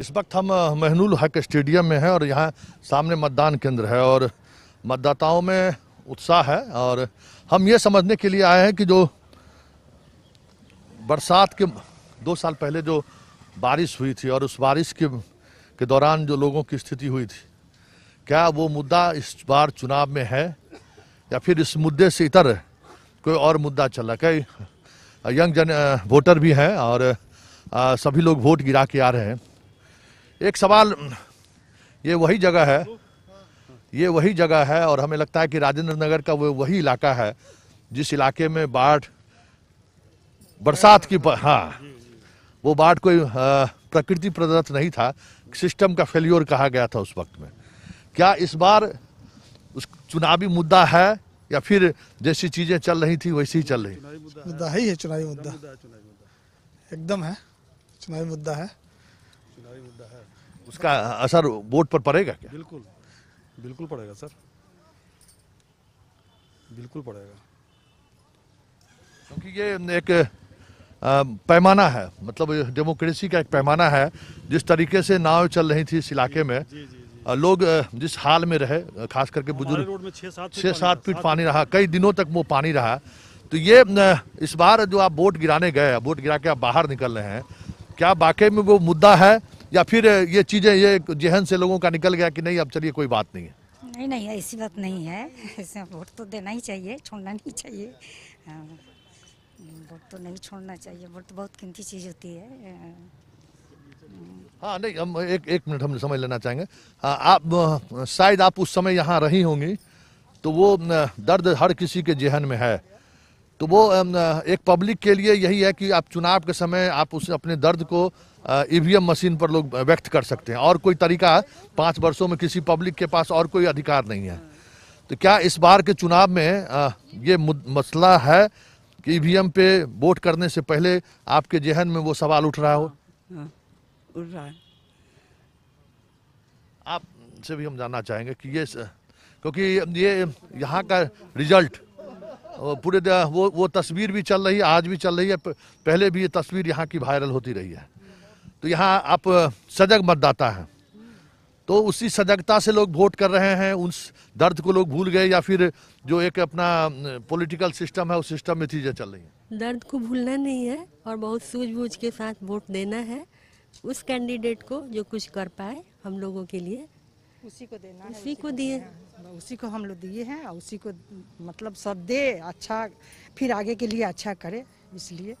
इस वक्त हम महनूल हक स्टेडियम में हैं और यहाँ सामने मतदान केंद्र है और मतदाताओं में उत्साह है और हम ये समझने के लिए आए हैं कि जो बरसात के दो साल पहले जो बारिश हुई थी और उस बारिश के के दौरान जो लोगों की स्थिति हुई थी क्या वो मुद्दा इस बार चुनाव में है या फिर इस मुद्दे से इतर कोई और मुद्दा चला कई यंग जन वोटर भी हैं और सभी लोग वोट गिरा के आ रहे हैं एक सवाल ये वही जगह है ये वही जगह है और हमें लगता है कि राजेंद्र नगर का वो वही इलाका है जिस इलाके में बाढ़ बरसात की हाँ वो बाढ़ कोई प्रकृति प्रदत्त नहीं था सिस्टम का फेल्योर कहा गया था उस वक्त में क्या इस बार उस चुनावी मुद्दा है या फिर जैसी चीजें चल रही थी वैसी ही चल रही मुद्दा ही है चुनावी मुद्दा एकदम है चुनावी मुद्दा है भारी मुद्दा है उसका असर वोट पर पड़ेगा क्या बिल्कुल बिल्कुल पड़ेगा सर बिल्कुल पड़ेगा क्योंकि ये एक पैमाना है मतलब डेमोक्रेसी का एक पैमाना है जिस तरीके से नाव चल रही थी इस इलाके में जी, जी, जी, लोग जिस हाल में रहे खास करके बुजुर्ग छः सात फीट पानी रहा कई दिनों तक वो पानी रहा तो ये इस बार जो आप वोट गिराने गए वोट गिरा के आप बाहर निकल रहे हैं क्या वाकई में वो मुद्दा है या फिर ये चीज़ें ये जहन से लोगों का निकल गया कि नहीं अब चलिए कोई बात नहीं है नहीं नहीं ऐसी बात नहीं है ऐसे वोट तो देना ही चाहिए छोड़ना नहीं चाहिए वोट तो नहीं छोड़ना चाहिए वोट तो बहुत कीमती चीज़ होती है हाँ नहीं हम एक एक मिनट हम समझ लेना चाहेंगे हाँ आप शायद आप उस समय यहाँ रही होंगी तो वो दर्द हर किसी के जहन में है तो वो एक पब्लिक के लिए यही है कि आप चुनाव के समय आप उस अपने दर्द को ई मशीन e पर लोग व्यक्त कर सकते हैं और कोई तरीका पाँच वर्षों में किसी पब्लिक के पास और कोई अधिकार नहीं है तो क्या इस बार के चुनाव में ये मसला है कि ई e पे वोट करने से पहले आपके जहन में वो सवाल उठ रहा हो हाँ, हाँ, उठ रहा है आप से भी हम जानना चाहेंगे कि ये क्योंकि ये यहाँ का रिजल्ट पूरे वो वो तस्वीर भी चल रही है आज भी चल रही है पहले भी ये तस्वीर यहाँ की वायरल होती रही है तो यहाँ आप सजग मतदाता हैं तो उसी सजगता से लोग वोट कर रहे हैं उस दर्द को लोग भूल गए या फिर जो एक अपना पॉलिटिकल सिस्टम है उस सिस्टम में चीज़ें चल रही हैं दर्द को भूलना नहीं है और बहुत सूझबूझ के साथ वोट देना है उस कैंडिडेट को जो कुछ कर पाए हम लोगों के लिए उसी को देना उसी, उसी को दिए उसी को हम लोग दिए हैं और उसी को मतलब सब दे अच्छा फिर आगे के लिए अच्छा करे इसलिए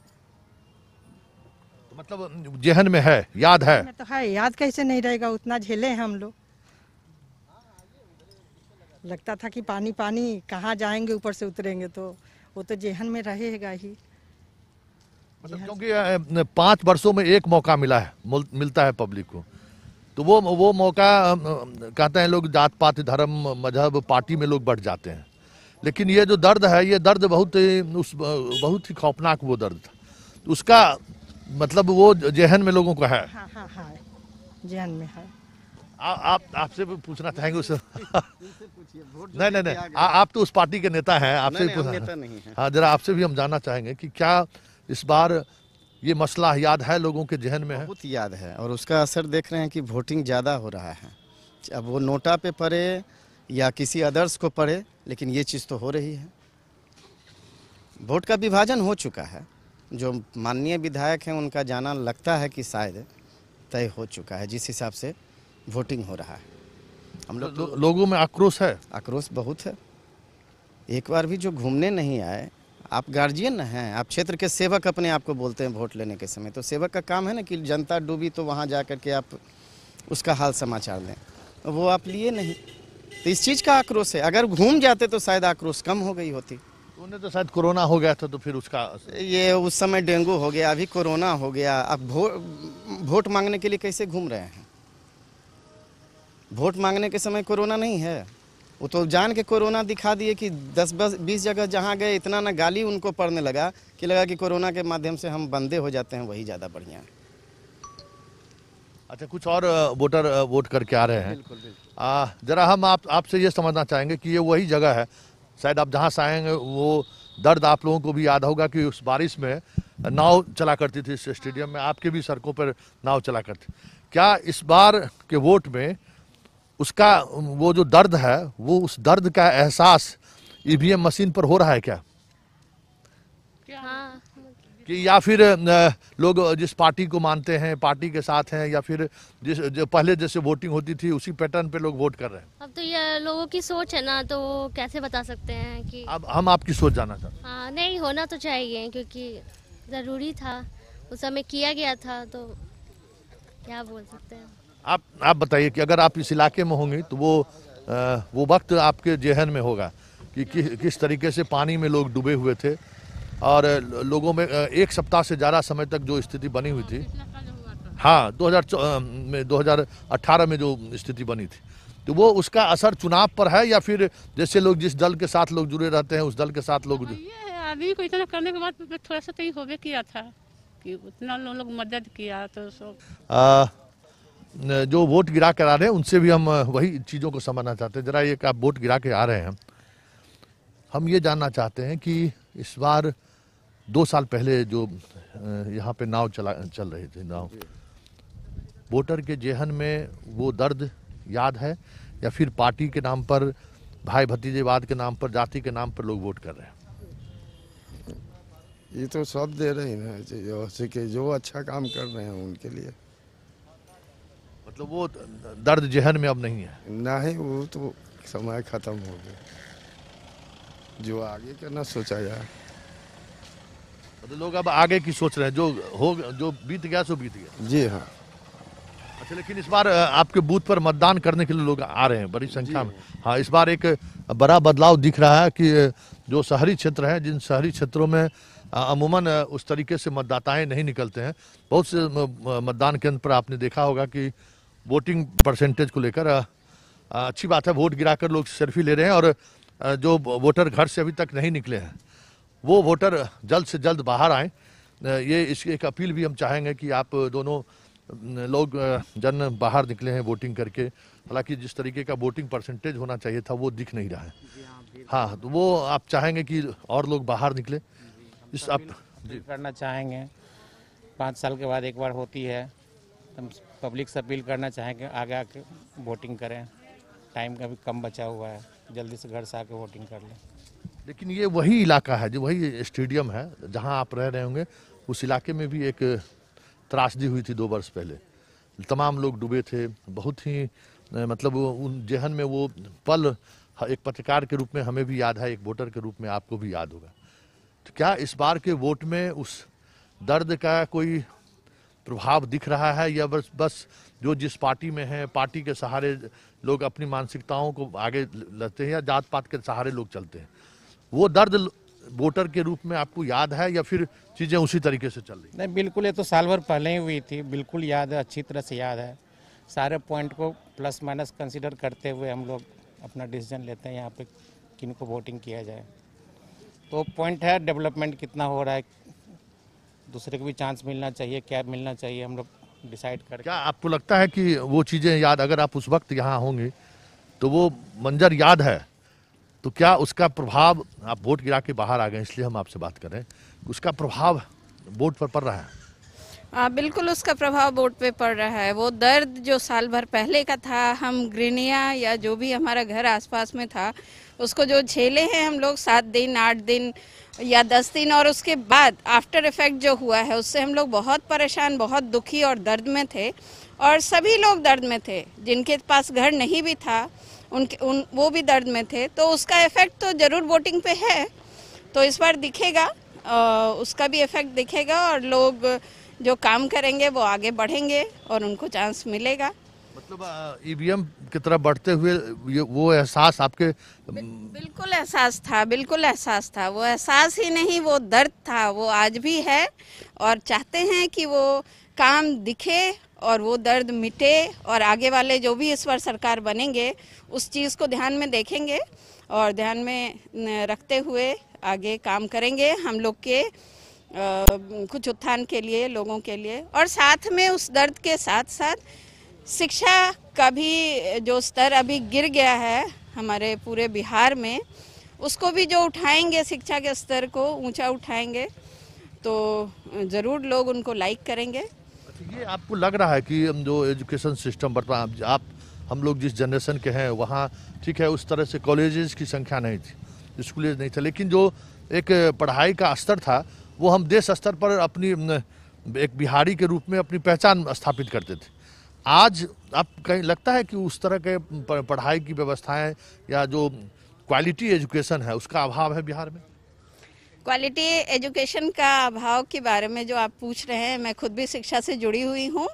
तो मतलब जहन में है याद है तो है याद कैसे नहीं रहेगा उतना झेले हैं हम लोग लगता था कि पानी पानी कहाँ जाएंगे ऊपर से उतरेंगे तो वो तो जेहन में रहेगा ही मतलब क्योंकि पाँच वर्षों में एक मौका मिला है मिलता है पब्लिक को तो वो वो मौका कहते हैं लोग जात पात धर्म मजहब पार्टी में लोग बढ़ जाते हैं लेकिन ये जो दर्द है ये दर्द बहुत ही उस बहुत ही खौफनाक वो दर्द था उसका मतलब वो जहन में लोगों का है हाँ, हाँ, हाँ, में है आ, आप आपसे पूछना चाहेंगे उस नहीं नहीं नहीं आ, आप तो उस पार्टी के नेता हैं आपसे भी पूछना हाँ जरा आपसे भी हम जानना चाहेंगे कि क्या इस बार ये मसला याद है लोगों के जहन में है बहुत याद है और उसका असर देख रहे हैं कि वोटिंग ज़्यादा हो रहा है अब वो नोटा पे पड़े या किसी अदर्स को पड़े लेकिन ये चीज़ तो हो रही है वोट का विभाजन हो चुका है जो माननीय विधायक हैं उनका जाना लगता है कि शायद तय हो चुका है जिस हिसाब से वोटिंग हो रहा है हम लोग लो, लोगों में आक्रोश है आक्रोश बहुत है एक बार भी जो घूमने नहीं आए आप गार्जियन हैं आप क्षेत्र के सेवक अपने आप को बोलते हैं वोट लेने के समय तो सेवक का काम है ना कि जनता डूबी तो वहाँ जा कर के आप उसका हाल समाचार दें वो आप लिए नहीं तो इस चीज़ का आक्रोश है अगर घूम जाते तो शायद आक्रोश कम हो गई होती उन्हें तो शायद कोरोना हो गया था तो फिर उसका ये उस समय डेंगू हो गया अभी कोरोना हो गया अब भो, वोट मांगने के लिए कैसे घूम रहे हैं वोट मांगने के समय कोरोना नहीं है वो तो जान के कोरोना दिखा दिए कि दस बस बीस जगह जहाँ गए इतना ना गाली उनको पड़ने लगा कि लगा कि कोरोना के माध्यम से हम बंदे हो जाते हैं वही ज़्यादा बढ़िया है अच्छा कुछ और वोटर वोट करके आ रहे हैं ज़रा हम आप आपसे ये समझना चाहेंगे कि ये वही जगह है शायद आप जहाँ से आएंगे वो दर्द आप लोगों को भी याद होगा कि उस बारिश में नाव चला करती थी इस स्टेडियम में आपके भी सड़कों पर नाव चला करती क्या इस बार के वोट में उसका वो जो दर्द है वो उस दर्द का एहसास ईवीएम e मशीन पर हो रहा है क्या हाँ। कि या फिर लोग जिस पार्टी को मानते हैं पार्टी के साथ हैं या फिर जिस जो पहले जैसे वोटिंग होती थी उसी पैटर्न पे लोग वोट कर रहे हैं अब तो ये लोगों की सोच है ना तो कैसे बता सकते हैं कि अब हम आपकी सोच जाना चाहते हैं हाँ नहीं होना तो चाहिए क्योंकि ज़रूरी था उस समय किया गया था तो क्या बोल सकते हैं आप आप बताइए कि अगर आप इस इलाके में होंगे तो वो आ, वो वक्त आपके जहन में होगा कि, कि किस तरीके से पानी में लोग डूबे हुए थे और लोगों में एक सप्ताह से ज़्यादा समय तक जो स्थिति बनी हुई थी हाँ दो में 2018 में जो स्थिति बनी थी तो वो उसका असर चुनाव पर है या फिर जैसे लोग जिस दल के साथ लोग जुड़े रहते हैं उस दल के साथ लोग हाँ, अभी को इतना करने के बाद थोड़ा सा तो होवे किया था कि उतना लोग मदद किया तो आ, जो वोट गिरा कर आ रहे हैं उनसे भी हम वही चीज़ों को समझना चाहते हैं ज़रा ये आप वोट गिरा के आ रहे हैं हम ये जानना चाहते हैं कि इस बार दो साल पहले जो यहाँ पे नाव चला चल रहे थे नाव वोटर के जेहन में वो दर्द याद है या फिर पार्टी के नाम पर भाई भतीजेवाद के नाम पर जाति के नाम पर लोग वोट कर रहे हैं ये तो सब दे रहे हैं जो अच्छा काम कर रहे हैं उनके लिए मतलब वो दर्द जहन में अब नहीं है ना ही वो तो समय ख़त्म हो गया जो आगे का ना सोचा जाए मतलब लोग अब आगे की सोच रहे हैं जो हो जो बीत गया सो बीत गया जी हाँ अच्छा लेकिन इस बार आपके बूथ पर मतदान करने के लिए लोग आ रहे हैं बड़ी संख्या में हाँ।, हाँ इस बार एक बड़ा बदलाव दिख रहा है कि जो शहरी क्षेत्र हैं जिन शहरी क्षेत्रों में अमूमन उस तरीके से मतदाताएं नहीं निकलते हैं बहुत से मतदान केंद्र पर आपने देखा होगा कि वोटिंग परसेंटेज को लेकर अच्छी बात है वोट गिराकर लोग सेल्फी ले रहे हैं और जो वोटर घर से अभी तक नहीं निकले हैं वो वोटर जल्द से जल्द बाहर आएँ ये इसकी एक अपील भी हम चाहेंगे कि आप दोनों लोग जन बाहर निकले हैं वोटिंग करके हालांकि जिस तरीके का वोटिंग परसेंटेज होना चाहिए था वो दिख नहीं रहा है हाँ, हाँ तो वो आप चाहेंगे कि और लोग बाहर निकले इस आप करना चाहेंगे पाँच साल के बाद एक बार होती है पब्लिक से अपील करना चाहेंगे आगे आके वोटिंग करें टाइम का भी कम बचा हुआ है जल्दी से घर से आके वोटिंग कर लें लेकिन ये वही इलाका है जो वही स्टेडियम है जहाँ आप रह रहे होंगे उस इलाके में भी एक त्रासदी हुई थी दो वर्ष पहले तमाम लोग डूबे थे बहुत ही मतलब उन जहन में वो पल एक पत्रकार के रूप में हमें भी याद है एक वोटर के रूप में आपको भी याद होगा तो क्या इस बार के वोट में उस दर्द का कोई प्रभाव दिख रहा है या बस बस जो जिस पार्टी में है पार्टी के सहारे लोग अपनी मानसिकताओं को आगे लेते हैं या जात पात के सहारे लोग चलते हैं वो दर्द वोटर के रूप में आपको याद है या फिर चीज़ें उसी तरीके से चल रही नहीं बिल्कुल ये तो साल भर पहले ही हुई थी बिल्कुल याद है अच्छी तरह से याद है सारे पॉइंट को प्लस माइनस कंसिडर करते हुए हम लोग अपना डिसीजन लेते हैं यहाँ पे किन को वोटिंग किया जाए तो पॉइंट है डेवलपमेंट कितना हो रहा है दूसरे को भी चांस मिलना चाहिए कैब मिलना चाहिए हम लोग डिसाइड कर क्या आपको लगता है कि वो चीज़ें याद अगर आप उस वक्त यहाँ होंगे तो वो मंजर याद है तो क्या उसका प्रभाव आप वोट गिरा के बाहर आ गए इसलिए हम आपसे बात करें उसका प्रभाव वोट पर पड़ रहा है आ, बिल्कुल उसका प्रभाव बोर्ड पे पड़ रहा है वो दर्द जो साल भर पहले का था हम ग्रीनिया या जो भी हमारा घर आसपास में था उसको जो झेले हैं हम लोग सात दिन आठ दिन या दस दिन और उसके बाद आफ्टर इफेक्ट जो हुआ है उससे हम लोग बहुत परेशान बहुत दुखी और दर्द में थे और सभी लोग दर्द में थे जिनके पास घर नहीं भी था उनके उन वो भी दर्द में थे तो उसका इफेक्ट तो ज़रूर वोटिंग पे है तो इस बार दिखेगा आ, उसका भी इफेक्ट दिखेगा और लोग जो काम करेंगे वो आगे बढ़ेंगे और उनको चांस मिलेगा मतलब ईवीएम e की तरह बढ़ते हुए ये वो एहसास आपके बिल्कुल एहसास था बिल्कुल एहसास था वो एहसास ही नहीं वो दर्द था वो आज भी है और चाहते हैं कि वो काम दिखे और वो दर्द मिटे और आगे वाले जो भी इस बार सरकार बनेंगे उस चीज़ को ध्यान में देखेंगे और ध्यान में रखते हुए आगे काम करेंगे हम लोग के कुछ उत्थान के लिए लोगों के लिए और साथ में उस दर्द के साथ साथ शिक्षा का भी जो स्तर अभी गिर गया है हमारे पूरे बिहार में उसको भी जो उठाएंगे शिक्षा के स्तर को ऊंचा उठाएंगे तो ज़रूर लोग उनको लाइक करेंगे अच्छा, ये आपको लग रहा है कि हम जो एजुकेशन सिस्टम वर्तमान आप हम लोग जिस जनरेशन के हैं वहाँ ठीक है उस तरह से कॉलेजेस की संख्या नहीं थी स्कूलेज नहीं थे लेकिन जो एक पढ़ाई का स्तर था वो हम देश स्तर पर अपनी एक बिहारी के रूप में अपनी पहचान स्थापित करते थे आज आप कहीं लगता है कि उस तरह के पढ़ाई की व्यवस्थाएं या जो क्वालिटी एजुकेशन है उसका अभाव है बिहार में क्वालिटी एजुकेशन का अभाव के बारे में जो आप पूछ रहे हैं मैं खुद भी शिक्षा से जुड़ी हुई हूं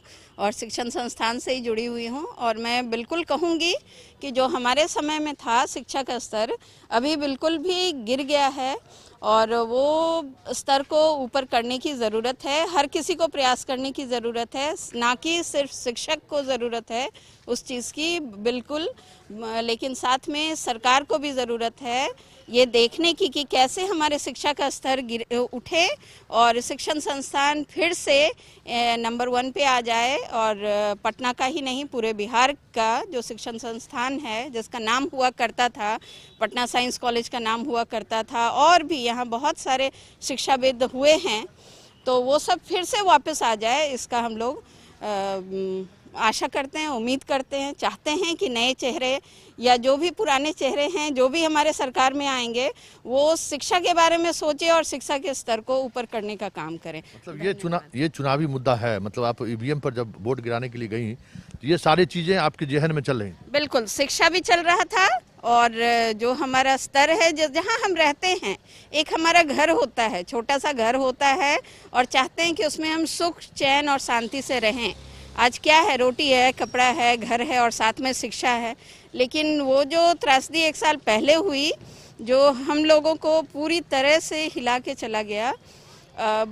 और शिक्षण संस्थान से ही जुड़ी हुई हूं और मैं बिल्कुल कहूंगी कि जो हमारे समय में था शिक्षा का स्तर अभी बिल्कुल भी गिर गया है और वो स्तर को ऊपर करने की ज़रूरत है हर किसी को प्रयास करने की ज़रूरत है ना कि सिर्फ शिक्षक को ज़रूरत है उस चीज़ की बिल्कुल लेकिन साथ में सरकार को भी ज़रूरत है ये देखने की कि कैसे हमारे शिक्षा का स्तर उठे और शिक्षण संस्थान फिर से नंबर वन पे आ जाए और पटना का ही नहीं पूरे बिहार का जो शिक्षण संस्थान है जिसका नाम हुआ करता था पटना साइंस कॉलेज का नाम हुआ करता था और भी यहाँ बहुत सारे शिक्षाविद हुए हैं तो वो सब फिर से वापस आ जाए इसका हम लोग आशा करते हैं उम्मीद करते हैं चाहते हैं कि नए चेहरे या जो भी पुराने चेहरे हैं जो भी हमारे सरकार में आएंगे वो शिक्षा के बारे में सोचे और शिक्षा के स्तर को ऊपर करने का काम करें मतलब ये चुना ये चुनावी मुद्दा है मतलब आप ई पर जब वोट गिराने के लिए गई तो ये सारी चीजें आपके जहन में चल रही बिल्कुल शिक्षा भी चल रहा था और जो हमारा स्तर है जहाँ हम रहते हैं एक हमारा घर होता है छोटा सा घर होता है और चाहते हैं कि उसमें हम सुख चैन और शांति से रहें आज क्या है रोटी है कपड़ा है घर है और साथ में शिक्षा है लेकिन वो जो त्रासदी एक साल पहले हुई जो हम लोगों को पूरी तरह से हिला के चला गया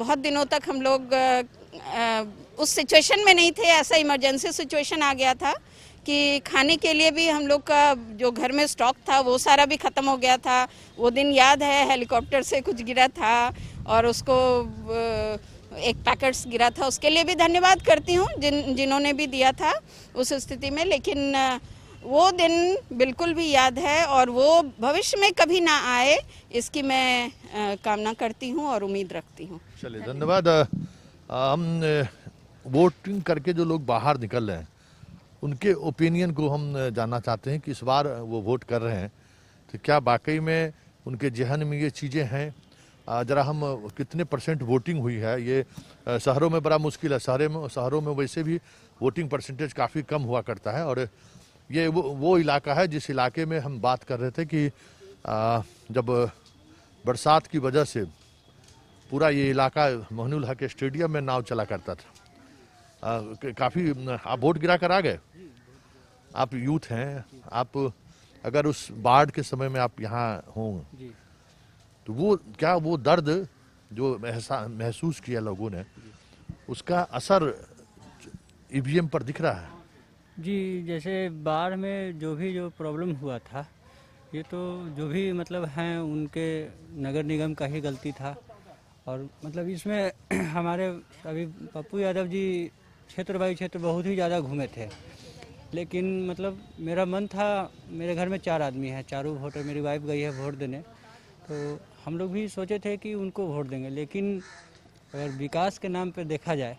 बहुत दिनों तक हम लोग उस सिचुएशन में नहीं थे ऐसा इमरजेंसी सिचुएशन आ गया था कि खाने के लिए भी हम लोग का जो घर में स्टॉक था वो सारा भी ख़त्म हो गया था वो दिन याद है हेलीकॉप्टर से कुछ गिरा था और उसको आ, एक पैकेट्स गिरा था उसके लिए भी धन्यवाद करती हूँ जिन जिन्होंने भी दिया था उस स्थिति में लेकिन वो दिन बिल्कुल भी याद है और वो भविष्य में कभी ना आए इसकी मैं कामना करती हूँ और उम्मीद रखती हूँ चलिए धन्यवाद हम वोटिंग करके जो लोग बाहर निकल रहे हैं उनके ओपिनियन को हम जानना चाहते हैं कि इस बार वो वोट कर रहे हैं तो क्या वाकई में उनके जहन में ये चीज़ें हैं ज़रा हम कितने परसेंट वोटिंग हुई है ये शहरों में बड़ा मुश्किल है शहरों में शहरों में वैसे भी वोटिंग परसेंटेज काफ़ी कम हुआ करता है और ये वो, वो इलाका है जिस इलाके में हम बात कर रहे थे कि आ, जब बरसात की वजह से पूरा ये इलाका मोहनुल हक स्टेडियम में नाव चला करता था काफ़ी आप वोट गिरा कर आ गए आप यूथ हैं आप अगर उस बाढ़ के समय में आप यहाँ हों तो वो क्या वो दर्द जो महसूस किया लोगों ने उसका असर ई पर दिख रहा है जी जैसे बाढ़ में जो भी जो प्रॉब्लम हुआ था ये तो जो भी मतलब हैं उनके नगर निगम का ही गलती था और मतलब इसमें हमारे अभी पप्पू यादव जी क्षेत्र बाई क्षेत्र बहुत ही ज़्यादा घूमे थे लेकिन मतलब मेरा मन था मेरे घर में चार आदमी हैं चारों वोटर मेरी वाइफ गई है वोट देने तो हम लोग भी सोचे थे कि उनको वोट देंगे लेकिन अगर विकास के नाम पर देखा जाए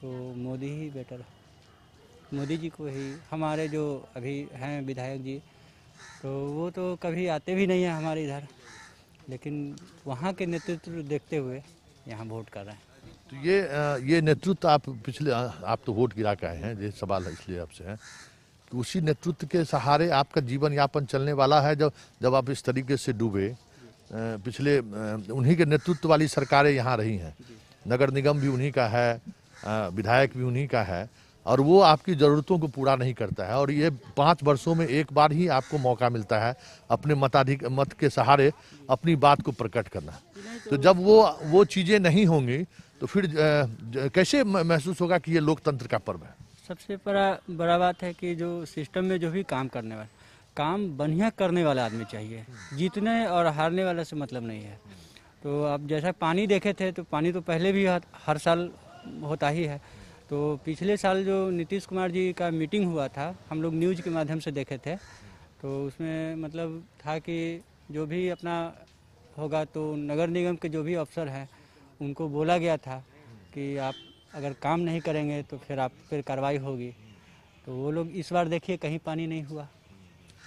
तो मोदी ही बेटर है मोदी जी को ही हमारे जो अभी हैं विधायक जी तो वो तो कभी आते भी नहीं हैं हमारे इधर लेकिन वहाँ के नेतृत्व देखते हुए यहाँ वोट कर रहे हैं तो ये ये नेतृत्व आप पिछले आप तो वोट गिरा के आए हैं ये सवाल है इसलिए आपसे हैं कि तो उसी नेतृत्व के सहारे आपका जीवन यापन चलने वाला है जब जब आप इस तरीके से डूबे पिछले उन्हीं के नेतृत्व वाली सरकारें यहाँ रही हैं नगर निगम भी उन्हीं का है विधायक भी उन्हीं का है और वो आपकी ज़रूरतों को पूरा नहीं करता है और ये पाँच वर्षों में एक बार ही आपको मौका मिलता है अपने मताधिक मत के सहारे अपनी बात को प्रकट करना तो जब वो वो चीज़ें नहीं होंगी तो फिर कैसे महसूस होगा कि ये लोकतंत्र का पर्व है सबसे बड़ा बड़ा बात है कि जो सिस्टम में जो भी काम करने वाले काम बढ़िया करने वाला आदमी चाहिए जीतने और हारने वाला से मतलब नहीं है तो अब जैसा पानी देखे थे तो पानी तो पहले भी हर साल होता ही है तो पिछले साल जो नीतीश कुमार जी का मीटिंग हुआ था हम लोग न्यूज़ के माध्यम से देखे थे तो उसमें मतलब था कि जो भी अपना होगा तो नगर निगम के जो भी अफसर हैं उनको बोला गया था कि आप अगर काम नहीं करेंगे तो फिर आप फिर कार्रवाई होगी तो वो लोग इस बार देखिए कहीं पानी नहीं हुआ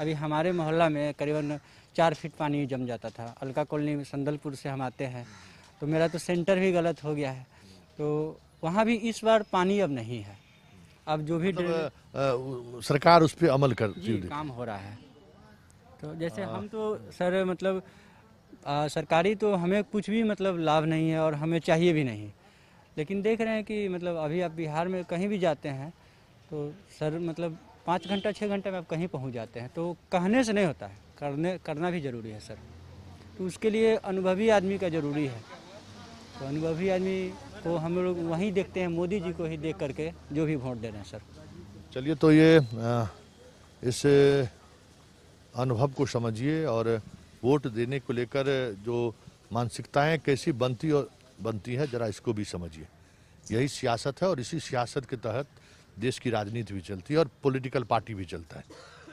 अभी हमारे मोहल्ला में करीबन चार फीट पानी जम जाता था अलका कॉलोनी में संदलपुर से हम आते हैं तो मेरा तो सेंटर भी गलत हो गया है तो वहाँ भी इस बार पानी अब नहीं है अब जो भी मतलब, आ, सरकार उस पर अमल कर काम हो रहा है तो जैसे आ, हाँ। हम तो सर मतलब आ, सरकारी तो हमें कुछ भी मतलब लाभ नहीं है और हमें चाहिए भी नहीं लेकिन देख रहे हैं कि मतलब अभी आप बिहार में कहीं भी जाते हैं तो सर मतलब पाँच घंटा छः घंटे में आप कहीं पहुँच जाते हैं तो कहने से नहीं होता है करने करना भी ज़रूरी है सर तो उसके लिए अनुभवी आदमी का ज़रूरी है तो अनुभवी आदमी को हम लोग वहीं देखते हैं मोदी जी को ही देख करके जो भी वोट दे रहे हैं सर चलिए तो ये इस अनुभव को समझिए और वोट देने को लेकर जो मानसिकताएं कैसी बनती और बनती हैं जरा इसको भी समझिए यही सियासत है और इसी सियासत के तहत देश की राजनीति भी चलती है और पॉलिटिकल पार्टी भी चलता है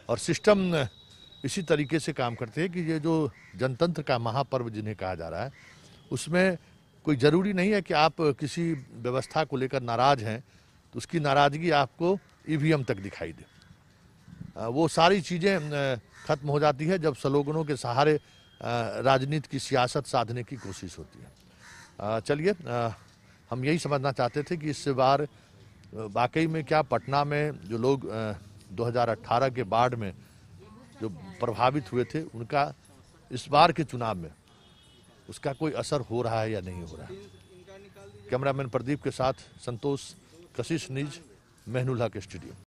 और सिस्टम इसी तरीके से काम करते हैं कि ये जो जनतंत्र का महापर्व जिन्हें कहा जा रहा है उसमें कोई ज़रूरी नहीं है कि आप किसी व्यवस्था को लेकर नाराज़ हैं तो उसकी नाराज़गी आपको ई e तक दिखाई दे वो सारी चीज़ें खत्म हो जाती है जब स्लोगनों के सहारे राजनीति की सियासत साधने की कोशिश होती है चलिए हम यही समझना चाहते थे कि इस बार वाकई में क्या पटना में जो लोग 2018 के बाढ़ में जो प्रभावित हुए थे उनका इस बार के चुनाव में उसका कोई असर हो रहा है या नहीं हो रहा है कैमरामैन प्रदीप के साथ संतोष कशिश निज मेहनुल्हा के स्टूडियो